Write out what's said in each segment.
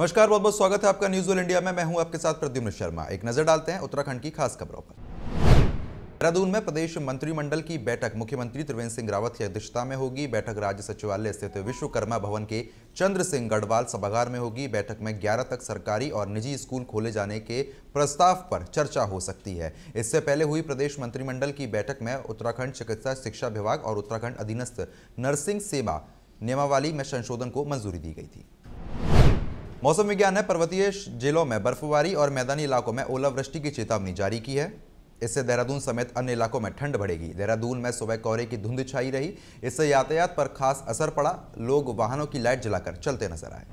नमस्कार बहुत बहुत स्वागत है आपका न्यूज ऑल इंडिया में मैं हूं आपके साथ प्रद्युम्न शर्मा एक नजर डालते हैं उत्तराखंड की खास खबरों पर देहरादून में प्रदेश मंत्रिमंडल की बैठक मुख्यमंत्री त्रिवेंद्र सिंह रावत की अध्यक्षता में होगी बैठक राज्य सचिवालय स्थित विश्वकर्मा भवन के चंद्र सिंह गढ़वाल सभागार में होगी बैठक में 11 तक सरकारी और निजी स्कूल खोले जाने के प्रस्ताव पर चर्चा हो सकती है इससे पहले हुई प्रदेश मंत्रिमंडल की बैठक में उत्तराखंड चिकित्सा शिक्षा विभाग और उत्तराखंड अधीनस्थ नर्सिंग सेवा नियमावली में संशोधन को मंजूरी दी गई थी मौसम विज्ञान ने पर्वतीय जिलों में बर्फबारी और मैदानी इलाकों में ओलावृष्टि की चेतावनी जारी की है इससे देहरादून समेत अन्य इलाकों में ठंड बढ़ेगी देहरादून में सुबह कोहरे की धुंध छाई रही इससे यातायात पर खास असर पड़ा लोग वाहनों की लाइट जलाकर चलते नजर आए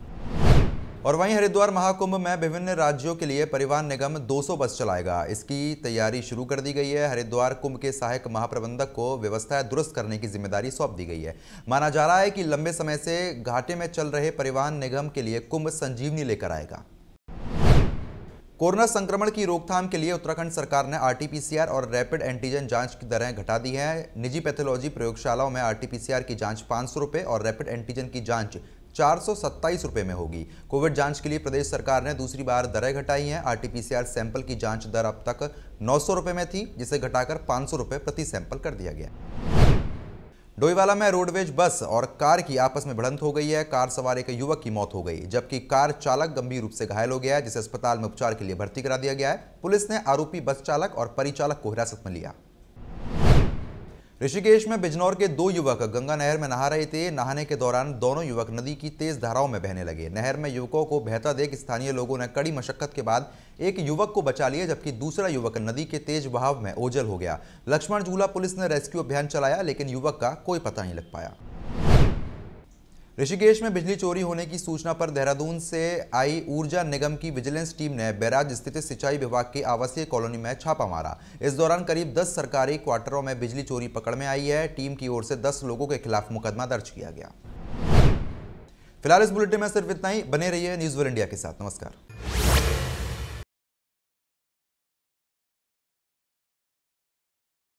और वहीं हरिद्वार महाकुंभ में विभिन्न राज्यों के लिए परिवहन निगम 200 बस चलाएगा इसकी तैयारी शुरू कर दी गई है हरिद्वार कुंभ के सहायक महाप्रबंधक को व्यवस्था दुरुस्त करने की जिम्मेदारी सौंप दी गई है माना जा रहा है कि लंबे समय से घाटे में चल रहे परिवहन निगम के लिए कुंभ संजीवनी लेकर आएगा कोरोना संक्रमण की रोकथाम के लिए उत्तराखंड सरकार ने आरटीपीसीआर और रैपिड एंटीजन जांच की दरें घटा दी हैं निजी पैथोलॉजी प्रयोगशालाओं में आरटीपीसीआर की जांच पाँच सौ और रैपिड एंटीजन की जांच चार रुपए में होगी कोविड जांच के लिए प्रदेश सरकार ने दूसरी बार दरें घटाई हैं आरटीपीसीआर सैंपल की जांच दर अब तक नौ रुपए में थी जिसे घटाकर पाँच रुपए प्रति सैंपल कर दिया गया डोईवाला में रोडवेज बस और कार की आपस में भिड़ंत हो गई है कार सवार एक युवक की मौत हो गई जबकि कार चालक गंभीर रूप से घायल हो गया जिसे अस्पताल में उपचार के लिए भर्ती करा दिया गया है पुलिस ने आरोपी बस चालक और परिचालक को हिरासत में लिया ऋषिकेश में बिजनौर के दो युवक गंगा नहर में नहा रहे थे नहाने के दौरान दोनों युवक नदी की तेज धाराओं में बहने लगे नहर में युवकों को बेहतर देख स्थानीय लोगों ने कड़ी मशक्कत के बाद एक युवक को बचा लिया जबकि दूसरा युवक नदी के तेज बहाव में ओझल हो गया लक्ष्मण झूला पुलिस ने रेस्क्यू अभियान चलाया लेकिन युवक का कोई पता नहीं लग पाया ऋषिकेश में बिजली चोरी होने की सूचना पर देहरादून से आई ऊर्जा निगम की विजिलेंस टीम ने बैराज स्थित सिंचाई विभाग की आवासीय कॉलोनी में छापा मारा इस दौरान करीब 10 सरकारी क्वार्टरों में बिजली चोरी पकड़ में आई है टीम की ओर से 10 लोगों के खिलाफ मुकदमा दर्ज किया गया फिलहाल इस बुलेटिन में सिर्फ इतना ही बने रही न्यूज वर्ल्ड इंडिया के साथ नमस्कार